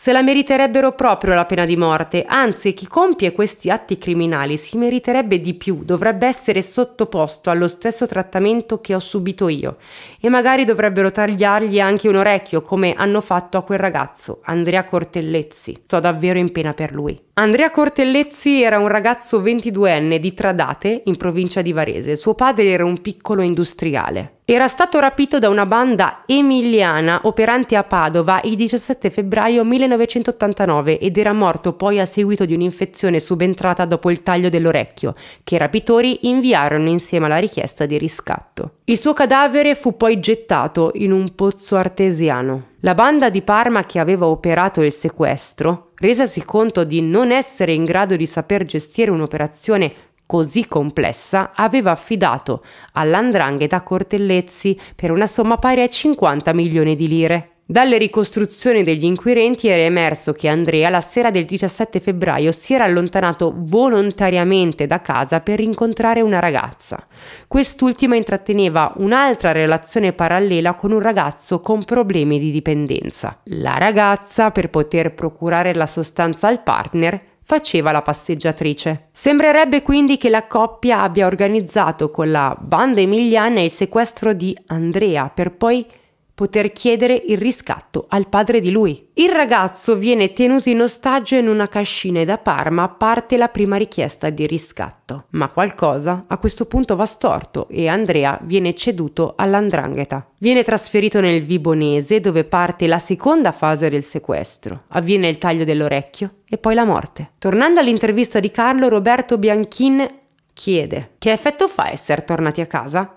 se la meriterebbero proprio la pena di morte, anzi chi compie questi atti criminali si meriterebbe di più, dovrebbe essere sottoposto allo stesso trattamento che ho subito io e magari dovrebbero tagliargli anche un orecchio come hanno fatto a quel ragazzo, Andrea Cortellezzi. Sto davvero in pena per lui. Andrea Cortellezzi era un ragazzo 22enne di Tradate in provincia di Varese, suo padre era un piccolo industriale. Era stato rapito da una banda emiliana operante a Padova il 17 febbraio 1989 ed era morto poi a seguito di un'infezione subentrata dopo il taglio dell'orecchio, che i rapitori inviarono insieme alla richiesta di riscatto. Il suo cadavere fu poi gettato in un pozzo artesiano. La banda di Parma che aveva operato il sequestro, resasi conto di non essere in grado di saper gestire un'operazione così complessa, aveva affidato all'Andrangheta Cortellezzi per una somma pari a 50 milioni di lire. Dalle ricostruzioni degli inquirenti era emerso che Andrea la sera del 17 febbraio si era allontanato volontariamente da casa per incontrare una ragazza. Quest'ultima intratteneva un'altra relazione parallela con un ragazzo con problemi di dipendenza. La ragazza, per poter procurare la sostanza al partner, faceva la passeggiatrice. Sembrerebbe quindi che la coppia abbia organizzato con la banda emiliana il sequestro di Andrea per poi poter chiedere il riscatto al padre di lui. Il ragazzo viene tenuto in ostaggio in una cascina e da Parma parte la prima richiesta di riscatto. Ma qualcosa a questo punto va storto e Andrea viene ceduto all'andrangheta. Viene trasferito nel Vibonese dove parte la seconda fase del sequestro. Avviene il taglio dell'orecchio e poi la morte. Tornando all'intervista di Carlo, Roberto Bianchin chiede che effetto fa essere tornati a casa?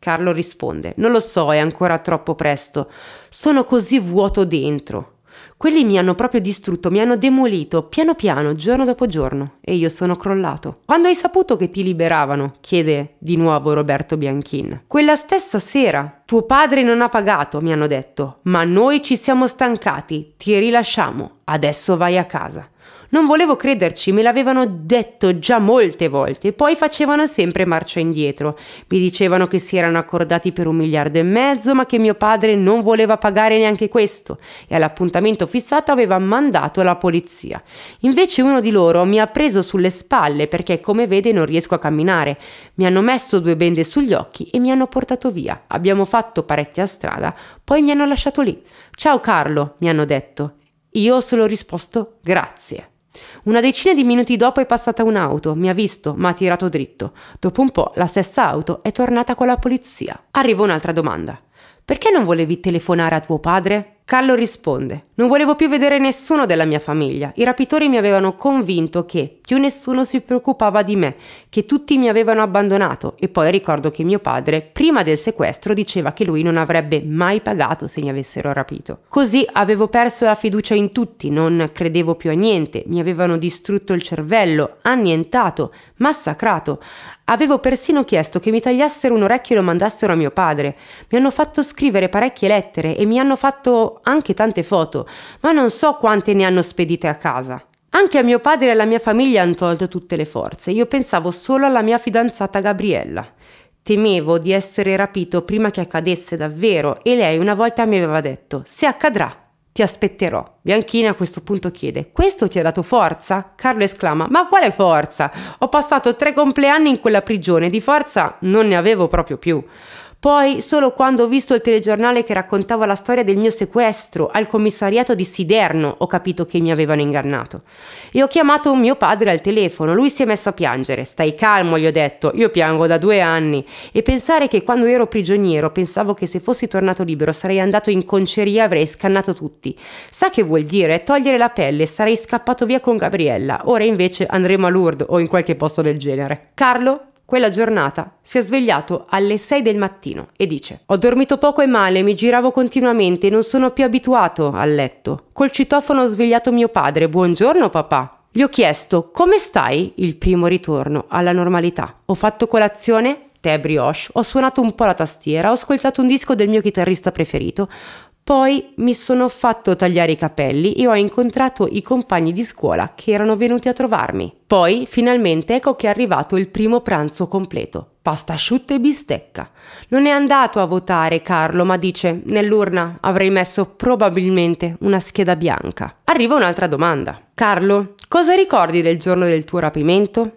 Carlo risponde: Non lo so, è ancora troppo presto. Sono così vuoto dentro. Quelli mi hanno proprio distrutto, mi hanno demolito piano piano, giorno dopo giorno, e io sono crollato. Quando hai saputo che ti liberavano? chiede di nuovo Roberto Bianchin. Quella stessa sera. Tuo padre non ha pagato, mi hanno detto, ma noi ci siamo stancati, ti rilasciamo, adesso vai a casa. Non volevo crederci, me l'avevano detto già molte volte, poi facevano sempre marcia indietro. Mi dicevano che si erano accordati per un miliardo e mezzo, ma che mio padre non voleva pagare neanche questo e all'appuntamento fissato aveva mandato la polizia. Invece uno di loro mi ha preso sulle spalle perché come vede non riesco a camminare. Mi hanno messo due bende sugli occhi e mi hanno portato via. Abbiamo fatto parecchia strada, poi mi hanno lasciato lì. Ciao Carlo, mi hanno detto. Io ho solo risposto grazie. Una decina di minuti dopo è passata un'auto, mi ha visto, ma ha tirato dritto. Dopo un po' la stessa auto è tornata con la polizia. Arriva un'altra domanda. Perché non volevi telefonare a tuo padre? Callo risponde: Non volevo più vedere nessuno della mia famiglia. I rapitori mi avevano convinto che più nessuno si preoccupava di me, che tutti mi avevano abbandonato. E poi ricordo che mio padre, prima del sequestro, diceva che lui non avrebbe mai pagato se mi avessero rapito. Così avevo perso la fiducia in tutti, non credevo più a niente, mi avevano distrutto il cervello, annientato, massacrato. Avevo persino chiesto che mi tagliassero un orecchio e lo mandassero a mio padre. Mi hanno fatto scrivere parecchie lettere e mi hanno fatto anche tante foto, ma non so quante ne hanno spedite a casa. Anche a mio padre e alla mia famiglia hanno tolto tutte le forze. Io pensavo solo alla mia fidanzata Gabriella. Temevo di essere rapito prima che accadesse davvero e lei una volta mi aveva detto: Se accadrà, ti aspetterò. Bianchina a questo punto chiede: Questo ti ha dato forza? Carlo esclama: Ma quale forza? Ho passato tre compleanni in quella prigione, di forza non ne avevo proprio più. Poi, solo quando ho visto il telegiornale che raccontava la storia del mio sequestro al commissariato di Siderno, ho capito che mi avevano ingannato. E ho chiamato mio padre al telefono. Lui si è messo a piangere. Stai calmo, gli ho detto. Io piango da due anni. E pensare che quando ero prigioniero pensavo che se fossi tornato libero sarei andato in conceria e avrei scannato tutti. Sa che vuol dire? Togliere la pelle. Sarei scappato via con Gabriella. Ora invece andremo a Lourdes o in qualche posto del genere. Carlo? quella giornata si è svegliato alle 6 del mattino e dice Ho dormito poco e male, mi giravo continuamente e non sono più abituato al letto. Col citofono ho svegliato mio padre, buongiorno papà. Gli ho chiesto come stai il primo ritorno alla normalità. Ho fatto colazione, tè brioche, ho suonato un po' la tastiera, ho ascoltato un disco del mio chitarrista preferito, poi mi sono fatto tagliare i capelli e ho incontrato i compagni di scuola che erano venuti a trovarmi. Poi, finalmente, ecco che è arrivato il primo pranzo completo. Pasta asciutta e bistecca. Non è andato a votare Carlo, ma dice, nell'urna avrei messo probabilmente una scheda bianca. Arriva un'altra domanda. Carlo, cosa ricordi del giorno del tuo rapimento?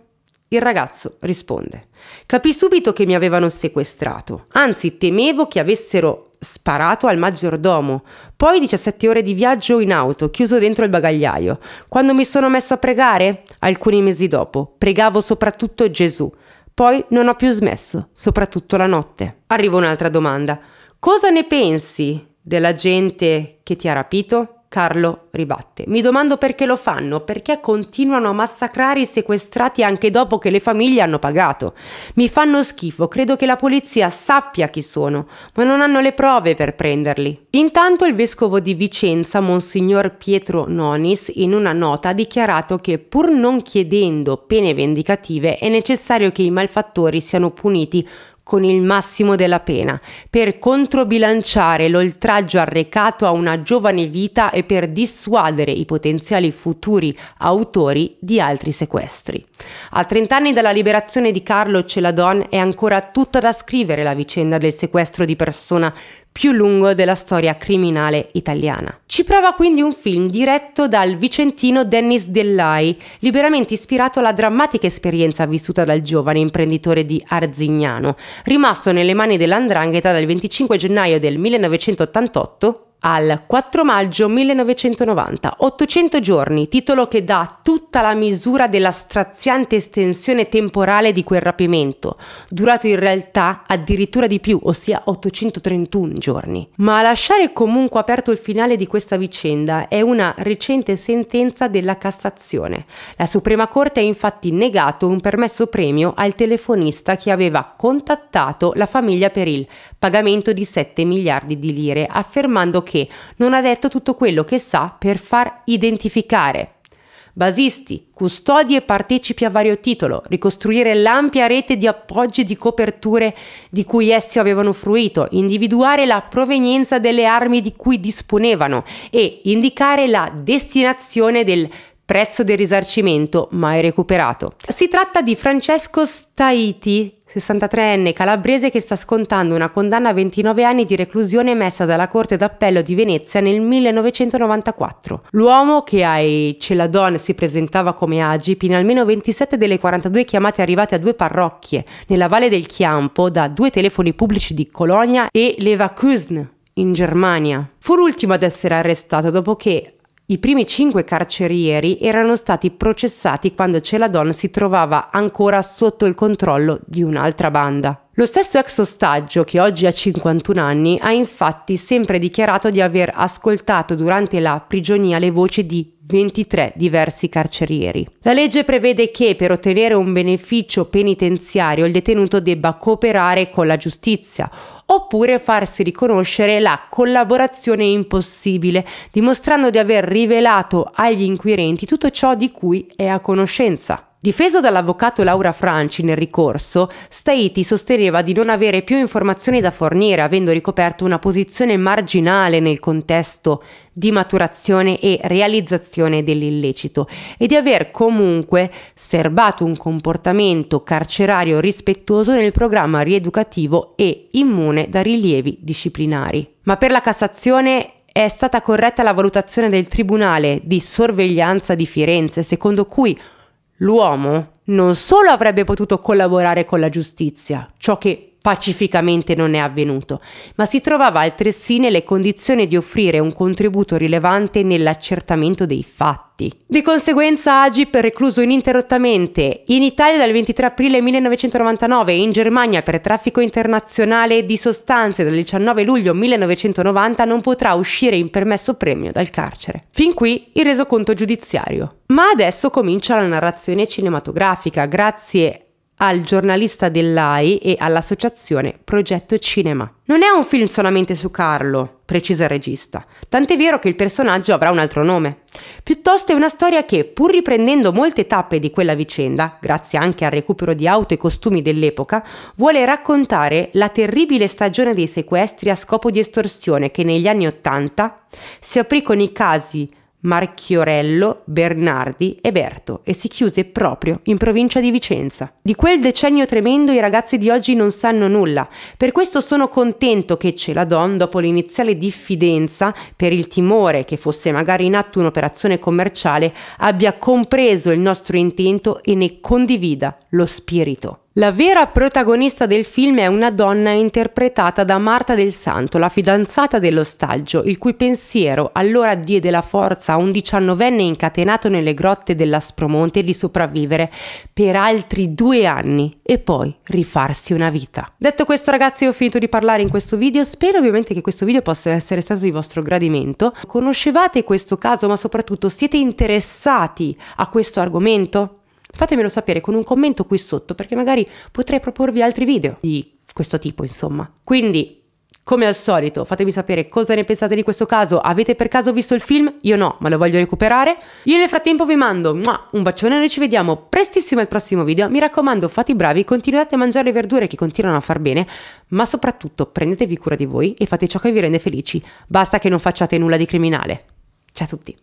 Il ragazzo risponde. Capì subito che mi avevano sequestrato. Anzi, temevo che avessero sparato al maggiordomo, poi 17 ore di viaggio in auto, chiuso dentro il bagagliaio. Quando mi sono messo a pregare? Alcuni mesi dopo, pregavo soprattutto Gesù. Poi non ho più smesso, soprattutto la notte. Arriva un'altra domanda. Cosa ne pensi della gente che ti ha rapito? Carlo ribatte. Mi domando perché lo fanno, perché continuano a massacrare i sequestrati anche dopo che le famiglie hanno pagato. Mi fanno schifo, credo che la polizia sappia chi sono, ma non hanno le prove per prenderli. Intanto il vescovo di Vicenza, Monsignor Pietro Nonis, in una nota ha dichiarato che pur non chiedendo pene vendicative è necessario che i malfattori siano puniti con il massimo della pena, per controbilanciare l'oltraggio arrecato a una giovane vita e per dissuadere i potenziali futuri autori di altri sequestri. A 30 anni dalla liberazione di Carlo Celadon è ancora tutta da scrivere la vicenda del sequestro di persona più lungo della storia criminale italiana. Ci prova quindi un film diretto dal vicentino Dennis Dellai, liberamente ispirato alla drammatica esperienza vissuta dal giovane imprenditore di Arzignano, rimasto nelle mani dell'Andrangheta dal 25 gennaio del 1988 al 4 maggio 1990, 800 giorni, titolo che dà tutta la misura della straziante estensione temporale di quel rapimento, durato in realtà addirittura di più, ossia 831 giorni. Ma a lasciare comunque aperto il finale di questa vicenda è una recente sentenza della Cassazione. La Suprema Corte ha infatti negato un permesso premio al telefonista che aveva contattato la famiglia per il pagamento di 7 miliardi di lire, affermando che perché non ha detto tutto quello che sa per far identificare basisti, custodi e partecipi a vario titolo, ricostruire l'ampia rete di appoggi e di coperture di cui essi avevano fruito, individuare la provenienza delle armi di cui disponevano e indicare la destinazione del prezzo del risarcimento mai recuperato. Si tratta di Francesco Staiti, 63enne calabrese che sta scontando una condanna a 29 anni di reclusione emessa dalla Corte d'Appello di Venezia nel 1994. L'uomo che ai Celadon si presentava come Agip in almeno 27 delle 42 chiamate arrivate a due parrocchie nella Valle del Chiampo da due telefoni pubblici di Colonia e Leverkusen in Germania. Fu l'ultimo ad essere arrestato dopo che i primi cinque carcerieri erano stati processati quando Celadon si trovava ancora sotto il controllo di un'altra banda. Lo stesso ex ostaggio, che oggi ha 51 anni, ha infatti sempre dichiarato di aver ascoltato durante la prigionia le voci di 23 diversi carcerieri. La legge prevede che per ottenere un beneficio penitenziario il detenuto debba cooperare con la giustizia oppure farsi riconoscere la collaborazione impossibile, dimostrando di aver rivelato agli inquirenti tutto ciò di cui è a conoscenza. Difeso dall'avvocato Laura Franci nel ricorso, Staiti sosteneva di non avere più informazioni da fornire, avendo ricoperto una posizione marginale nel contesto di maturazione e realizzazione dell'illecito e di aver comunque serbato un comportamento carcerario rispettoso nel programma rieducativo e immune da rilievi disciplinari. Ma per la Cassazione è stata corretta la valutazione del Tribunale di sorveglianza di Firenze, secondo cui l'uomo non solo avrebbe potuto collaborare con la giustizia, ciò che pacificamente non è avvenuto, ma si trovava altresì nelle condizioni di offrire un contributo rilevante nell'accertamento dei fatti. Di conseguenza Agip recluso ininterrottamente in Italia dal 23 aprile 1999 e in Germania per traffico internazionale di sostanze dal 19 luglio 1990 non potrà uscire in permesso premio dal carcere. Fin qui il resoconto giudiziario. Ma adesso comincia la narrazione cinematografica grazie al giornalista dell'AI e all'associazione Progetto Cinema. Non è un film solamente su Carlo, precisa il regista, tant'è vero che il personaggio avrà un altro nome. Piuttosto è una storia che, pur riprendendo molte tappe di quella vicenda, grazie anche al recupero di auto e costumi dell'epoca, vuole raccontare la terribile stagione dei sequestri a scopo di estorsione che negli anni Ottanta si aprì con i casi Marchiorello, Bernardi e Berto e si chiuse proprio in provincia di Vicenza. Di quel decennio tremendo i ragazzi di oggi non sanno nulla, per questo sono contento che Celadon, dopo l'iniziale diffidenza per il timore che fosse magari in atto un'operazione commerciale, abbia compreso il nostro intento e ne condivida lo spirito. La vera protagonista del film è una donna interpretata da Marta del Santo, la fidanzata dell'ostaggio, il cui pensiero allora diede la forza a un diciannovenne incatenato nelle grotte dell'Aspromonte di sopravvivere per altri due anni e poi rifarsi una vita. Detto questo ragazzi ho finito di parlare in questo video, spero ovviamente che questo video possa essere stato di vostro gradimento. Conoscevate questo caso ma soprattutto siete interessati a questo argomento? Fatemelo sapere con un commento qui sotto perché magari potrei proporvi altri video di questo tipo, insomma. Quindi, come al solito, fatemi sapere cosa ne pensate di questo caso. Avete per caso visto il film? Io no, ma lo voglio recuperare. Io nel frattempo vi mando un bacione e noi ci vediamo prestissimo al prossimo video. Mi raccomando, fate i bravi, continuate a mangiare le verdure che continuano a far bene, ma soprattutto prendetevi cura di voi e fate ciò che vi rende felici. Basta che non facciate nulla di criminale. Ciao a tutti.